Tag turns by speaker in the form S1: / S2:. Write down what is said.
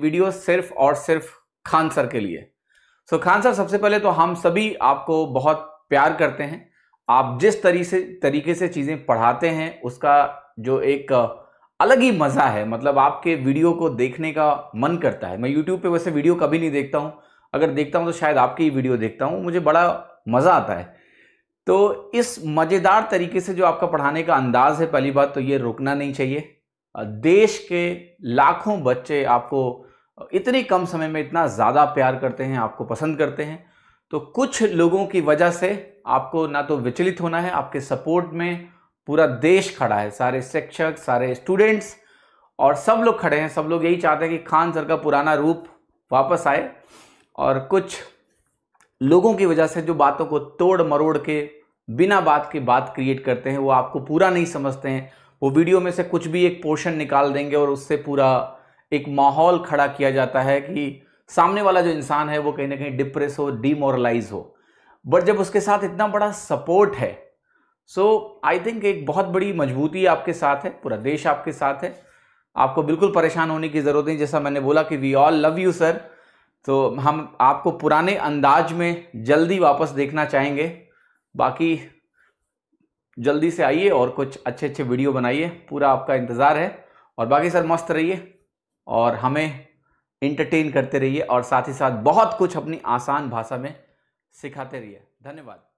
S1: video सिर्फ और सिर्फ खान सर के लिए सो so, खान सर सबसे पहले तो हम सभी आपको बहुत प्यार करते हैं आप जिस तरी से तरीके से चीज़ें पढ़ाते हैं उसका जो एक अलग ही मज़ा है मतलब आपके वीडियो को देखने का मन करता है मैं यूट्यूब पे वैसे वीडियो कभी नहीं देखता हूँ अगर देखता हूँ तो शायद आपकी ही वीडियो देखता हूँ मुझे बड़ा मज़ा आता है तो इस मज़ेदार तरीके से जो आपका पढ़ाने का अंदाज़ है पहली बात तो ये रुकना नहीं चाहिए देश के लाखों बच्चे आपको इतने कम समय में इतना ज़्यादा प्यार करते हैं आपको पसंद करते हैं तो कुछ लोगों की वजह से आपको ना तो विचलित होना है आपके सपोर्ट में पूरा देश खड़ा है सारे शिक्षक सारे स्टूडेंट्स और सब लोग खड़े हैं सब लोग यही चाहते हैं कि खान सर का पुराना रूप वापस आए और कुछ लोगों की वजह से जो बातों को तोड़ मरोड़ के बिना बात के बात क्रिएट करते हैं वो आपको पूरा नहीं समझते हैं वो वीडियो में से कुछ भी एक पोर्शन निकाल देंगे और उससे पूरा एक माहौल खड़ा किया जाता है कि सामने वाला जो इंसान है वो कहीं ना कहीं डिप्रेस हो डीमोरलाइज हो बट जब उसके साथ इतना बड़ा सपोर्ट है सो आई थिंक एक बहुत बड़ी मजबूती आपके साथ है पूरा देश आपके साथ है आपको बिल्कुल परेशान होने की ज़रूरत नहीं जैसा मैंने बोला कि we all love you sir तो हम आपको पुराने अंदाज में जल्दी वापस देखना चाहेंगे बाकी जल्दी से आइए और कुछ अच्छे अच्छे वीडियो बनाइए पूरा आपका इंतज़ार है और बाकी सर मस्त रहिए और हमें इंटरटेन करते रहिए और साथ ही साथ बहुत कुछ अपनी आसान भाषा में सिखाते रहिए धन्यवाद